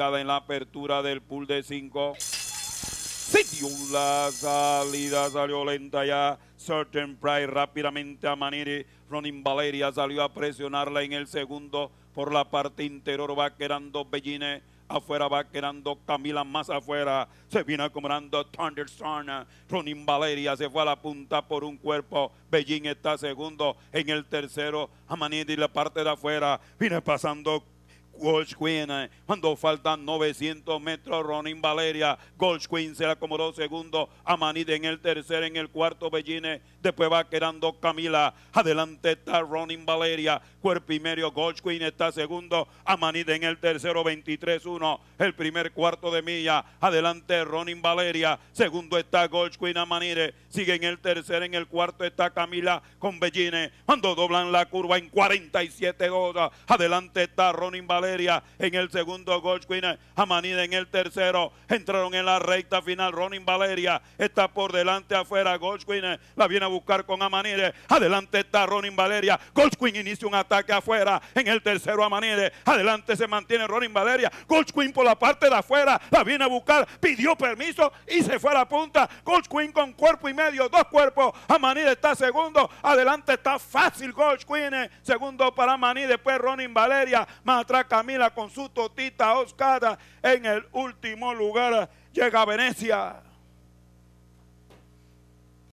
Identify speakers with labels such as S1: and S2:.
S1: en la apertura del pool de 5. Sitio la salida, salió lenta ya. Certain Pride rápidamente a Maniri. Ronin Valeria salió a presionarla en el segundo. Por la parte interior va quedando Belline. afuera va quedando Camila más afuera. Se viene acomodando Thunderstorm. Ronin Valeria se fue a la punta por un cuerpo. Beijing está segundo. En el tercero, a Amanidi la parte de afuera. Viene pasando Gold Queen eh, cuando faltan 900 metros. Ronin Valeria. Walsh Queen se acomodó segundo. Amanide en el tercer, en el cuarto. belline Después va quedando Camila. Adelante está Ronin Valeria. Cuerpo y medio. Queen está segundo. Amanide en el tercero. 23-1. El primer cuarto de milla. Adelante Ronin Valeria. Segundo está Walsh Queen Amanide. Sigue en el tercero, en el cuarto está Camila con Belline. Cuando doblan la curva en 47 godas Adelante está Ronin Valeria en el segundo Gold Queen. en el tercero. Entraron en la recta final. Ronin Valeria está por delante afuera. Gold la viene a buscar con Amanide. Adelante está Ronin Valeria. Gold inicia un ataque afuera. En el tercero Amanide. Adelante se mantiene Ronin Valeria. Gold por la parte de afuera. La viene a buscar. Pidió permiso y se fue a la punta. Gold con cuerpo y medio, dos cuerpos. Amani está segundo. Adelante está fácil Gold Queen. Segundo para Maní. Después Ronin Valeria. Más atrás Camila con su totita Oscada En el último lugar llega Venecia.